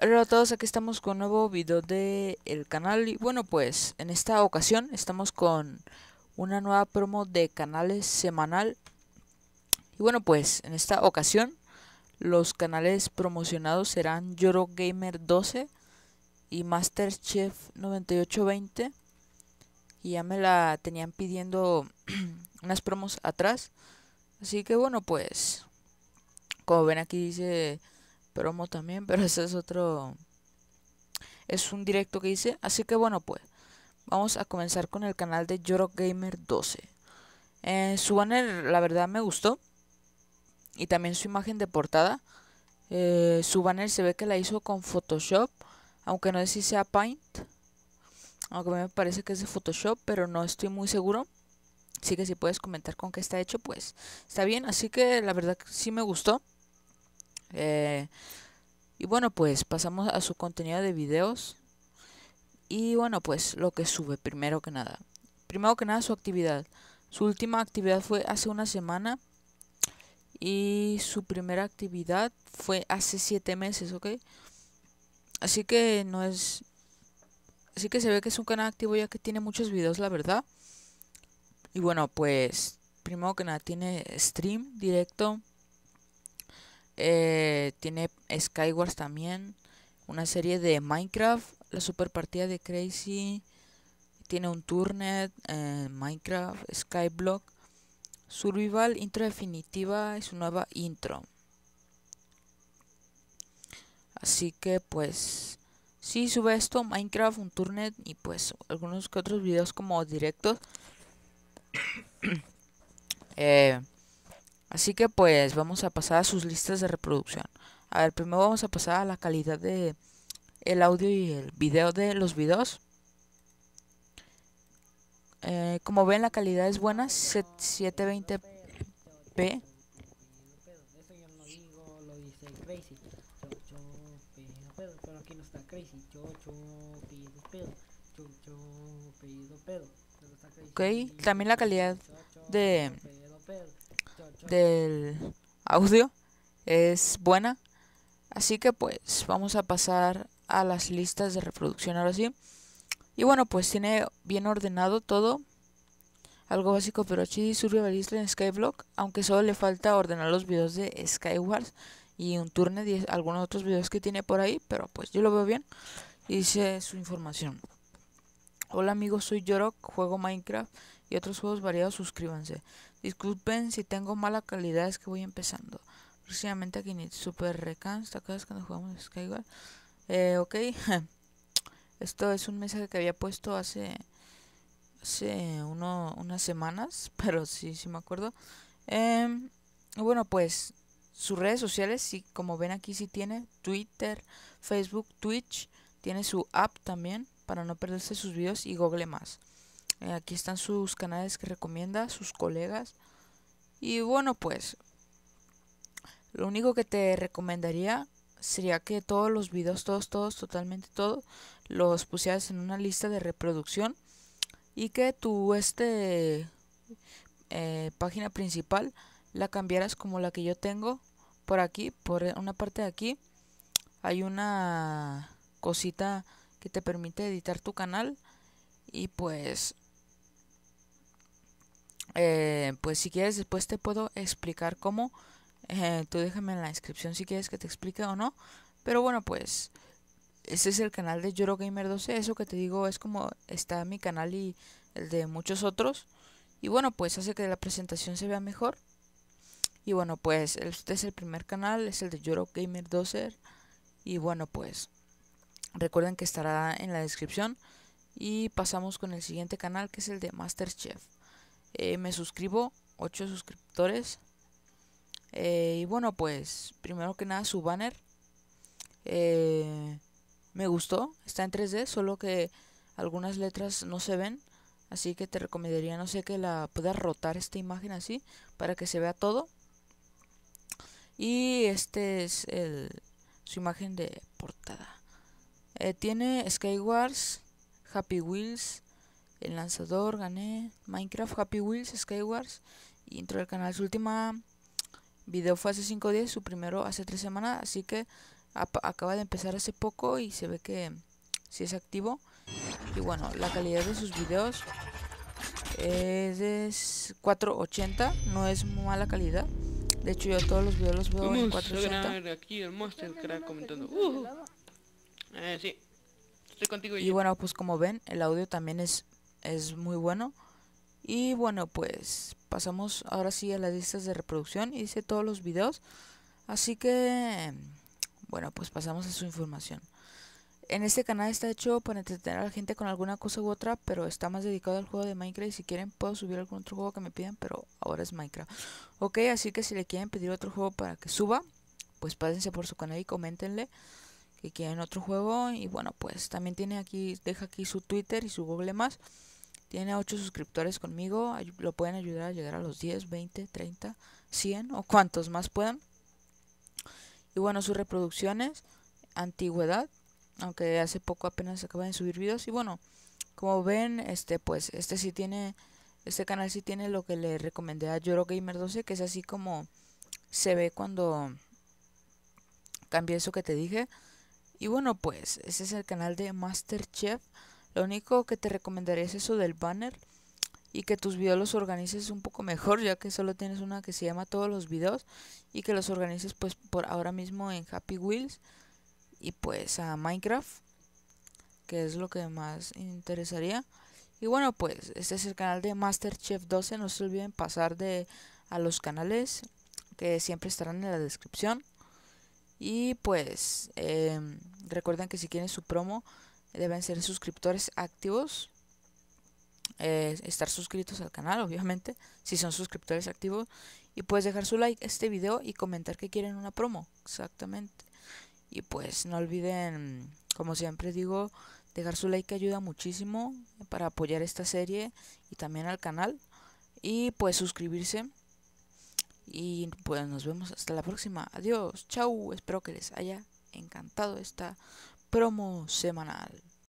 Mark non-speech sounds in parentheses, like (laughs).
Hola a todos, aquí estamos con un nuevo video del canal y bueno pues en esta ocasión estamos con una nueva promo de canales semanal y bueno pues en esta ocasión los canales promocionados serán yorogamer 12 y Masterchef 9820 y ya me la tenían pidiendo (clears throat) unas promos atrás así que bueno pues como ven aquí dice promo también, pero ese es otro... Es un directo que hice, así que bueno pues, vamos a comenzar con el canal de Gamer 12. Eh, su banner la verdad me gustó y también su imagen de portada. Eh, su banner se ve que la hizo con Photoshop, aunque no sé si sea Paint, aunque me parece que es de Photoshop, pero no estoy muy seguro. Así que si puedes comentar con qué está hecho, pues está bien. Así que la verdad sí me gustó. Eh, y bueno, pues pasamos a su contenido de videos. Y bueno, pues lo que sube, primero que nada. Primero que nada, su actividad. Su última actividad fue hace una semana. Y su primera actividad fue hace siete meses, ¿ok? Así que no es... Así que se ve que es un canal activo ya que tiene muchos videos, la verdad. Y bueno, pues... Primero que nada, tiene stream directo. Eh, tiene Skywars también. Una serie de Minecraft. La super partida de Crazy. Tiene un Turnet. Minecraft. Skyblock. Survival intro definitiva es su nueva intro. Así que pues Si sube esto, Minecraft, un turnet y pues algunos que otros videos como directos. (coughs) eh, Así que pues vamos a pasar a sus listas de reproducción. A ver, primero vamos a pasar a la calidad de el audio y el video de los videos. Eh, como ven la calidad es buena, 720p. Ok, también la calidad de del audio es buena. Así que pues vamos a pasar a las listas de reproducción ahora sí. Y bueno, pues tiene bien ordenado todo. Algo básico, pero Chidi lista en Skyblock, aunque solo le falta ordenar los videos de Skywars y un turno y algunos otros videos que tiene por ahí, pero pues yo lo veo bien. Y dice su información. Hola amigos, soy Yorok, juego Minecraft y otros juegos variados, suscríbanse. Disculpen si tengo mala calidad, es que voy empezando. Recientemente aquí ni Super Recans, ¿te acuerdas cuando jugamos Skyward? Eh, ok. (laughs) Esto es un mensaje que había puesto hace hace uno, unas semanas, (laughs) pero sí, sí me acuerdo. Em, bueno, pues sus redes sociales, sí, como ven aquí, si tiene Twitter, Facebook, Twitch, tiene su app también para no perderse sus videos y Google más. Eh, aquí están sus canales que recomienda, sus colegas. Y bueno, pues lo único que te recomendaría sería que todos los videos, todos, todos, totalmente todos, los pusieras en una lista de reproducción y que tu este eh, página principal la cambiaras como la que yo tengo por aquí, por una parte de aquí hay una cosita que te permite editar tu canal y pues eh, pues si quieres después te puedo explicar cómo. Eh, tú déjame en la descripción si quieres que te explique o no. Pero bueno, pues ese es el canal de Gamer 12. Eso que te digo es como está mi canal y el de muchos otros. Y bueno, pues hace que la presentación se vea mejor. Y bueno, pues este es el primer canal, es el de Gamer 12. Y bueno, pues recuerden que estará en la descripción. Y pasamos con el siguiente canal que es el de Masterchef. Eh, me suscribo, 8 suscriptores. Eh, y bueno, pues primero que nada su banner. Eh, me gustó, está en 3D, solo que algunas letras no se ven. Así que te recomendaría, no sé, que la puedas rotar esta imagen así para que se vea todo. Y este es el, su imagen de portada. tiene Skywars, Happy Wheels, el lanzador, gané Minecraft, Happy Wheels, Skywars y entró al canal. Su última video fue hace 5 días, su primero hace 3 semanas, así que acaba de empezar hace poco y se ve que si es activo. Y bueno, la calidad de sus videos es, 480, no es mala calidad. De hecho, yo todos los videos los veo en 480. Uh. Eh, y, y bueno, pues como ven, el audio también es es muy bueno. Y bueno, pues pasamos ahora sí a las listas de reproducción. y Hice todos los videos. Así que, bueno, pues pasamos a su información. En este canal está hecho para entretener a la gente con alguna cosa u otra, pero está más dedicado al juego de Minecraft. Y si quieren, puedo subir algún otro juego que me pidan, pero ahora es Minecraft. Ok, así que si le quieren pedir otro juego para que suba, pues pásense por su canal y coméntenle que quieren otro juego y bueno pues también tiene aquí deja aquí su Twitter y su Google más tiene 8 suscriptores conmigo lo pueden ayudar a llegar a los 10 20 30 100 o cuantos más puedan y bueno sus reproducciones antigüedad aunque hace poco apenas acaban de subir videos y bueno como ven este pues este sí tiene este canal sí tiene lo que le recomendé a Yorogamer 12 que es así como se ve cuando cambié eso que te dije y bueno, pues ese es el canal de Masterchef. Lo único que te recomendaría es eso del banner y que tus videos los organices un poco mejor, ya que solo tienes una que se llama todos los videos y que los organices pues por ahora mismo en Happy Wheels y pues a Minecraft, que es lo que más interesaría. Y bueno, pues este es el canal de Masterchef 12, no se olviden pasar de a los canales que siempre estarán en la descripción. Y pues em, recuerden que si quieren su promo deben ser suscriptores activos. Eh, estar suscritos al canal, obviamente, si son suscriptores activos. Y pues dejar su like a este video y comentar que quieren una promo. Exactamente. Y pues no olviden, como siempre digo, dejar su like que ayuda muchísimo para apoyar esta serie y también al canal. Y pues suscribirse y pues nos vemos hasta la próxima. Adiós, chau. Espero que les haya encantado esta promo semanal.